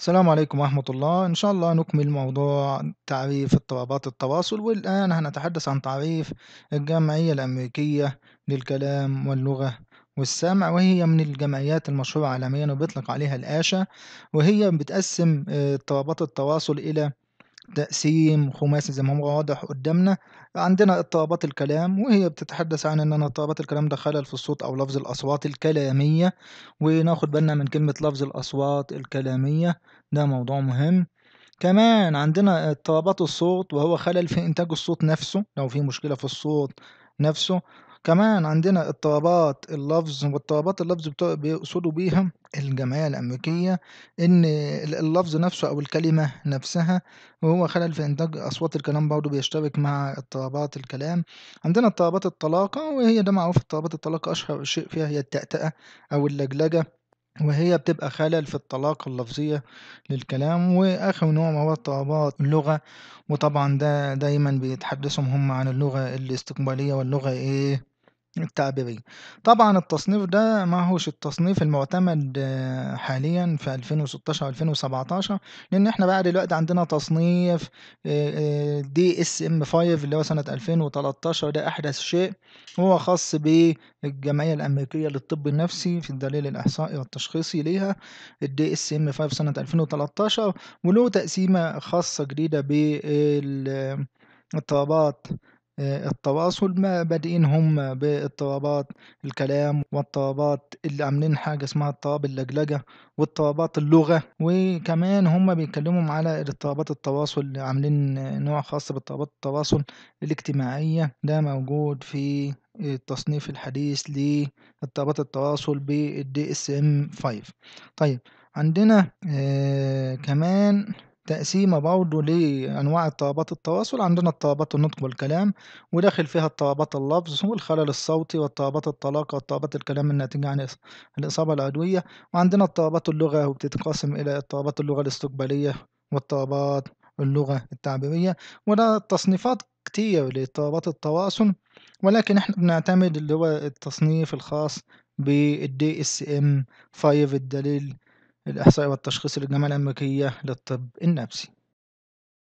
السلام عليكم ورحمة الله إن شاء الله نكمل موضوع تعريف اضطرابات التواصل والآن هنتحدث عن تعريف الجمعية الأمريكية للكلام واللغة والسمع وهي من الجمعيات المشهورة عالميا وبيطلق عليها الآشا وهي بتقسم آه، اضطرابات التواصل إلى تقسيم خماسي زي ما هو واضح قدامنا عندنا اضطرابات الكلام وهي بتتحدث عن ان اضطرابات الكلام ده خلل في الصوت او لفظ الاصوات الكلاميه وناخد بالنا من كلمه لفظ الاصوات الكلاميه ده موضوع مهم كمان عندنا اضطرابات الصوت وهو خلل في انتاج الصوت نفسه لو في مشكله في الصوت نفسه كمان عندنا اضطرابات اللفظ واضطرابات اللفظ بيقصدوا بيها الجمعية الأمريكية إن اللفظ نفسه أو الكلمة نفسها وهو خلل في إنتاج أصوات الكلام برضه بيشترك مع اضطرابات الكلام، عندنا اضطرابات الطلاقة وهي ده معروف اضطرابات الطلاقة أشهر شيء فيها هي التأتأة أو اللجلجة وهي بتبقى خلل في الطلاقة اللفظية للكلام، وآخر نوع هو اضطرابات اللغة وطبعا ده دايما بيتحدثهم هم عن اللغة الاستقبالية واللغة إيه التعبيري طبعا التصنيف ده ما هوش التصنيف المعتمد آه، حاليا في 2016 2017 لان احنا بقى دلوقتي عندنا تصنيف دي اس ام 5 اللي هو سنة 2013 ده احدث شيء هو خاص بالجمعية الامريكية للطب النفسي في الدليل الاحصائي والتشخيصي ليها الدي اس ام 5 سنة 2013 وله تقسيمة خاصة جديدة بال اضطرابات آه، التواصل ما بادئين هم باضطرابات الكلام واضطرابات اللي عاملين حاجة اسمها اضطراب اللجلجة واضطرابات اللغة وكمان هم بيتكلموا على اضطرابات التواصل عاملين نوع خاص باضطرابات التواصل الاجتماعية ده موجود في التصنيف الحديث لاضطرابات التواصل بالدي اس ام 5 طيب عندنا آه كمان تقسيمة برضه لأنواع اضطرابات التواصل عندنا اضطرابات النطق والكلام وداخل فيها اضطرابات اللفظ والخلل الصوتي واضطرابات الطلاقة واضطرابات الكلام الناتجة عن الإصابة العدوية وعندنا اضطرابات اللغة وبتتقسم إلى اضطرابات اللغة الاستقبالية واضطرابات اللغة التعبيرية وده تصنيفات كتير لاضطرابات التواصل ولكن احنا بنعتمد اللي هو التصنيف الخاص بالدي اس ام 5 الدليل الإحصاء والتشخيص للجامعة الأمريكية للطب النفسي